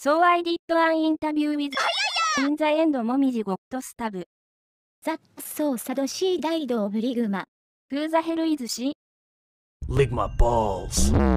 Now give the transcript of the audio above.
So I did an interview with In the end もみじゴッドスタブ That so sad she died of Ligma Who the hell is she? Ligma balls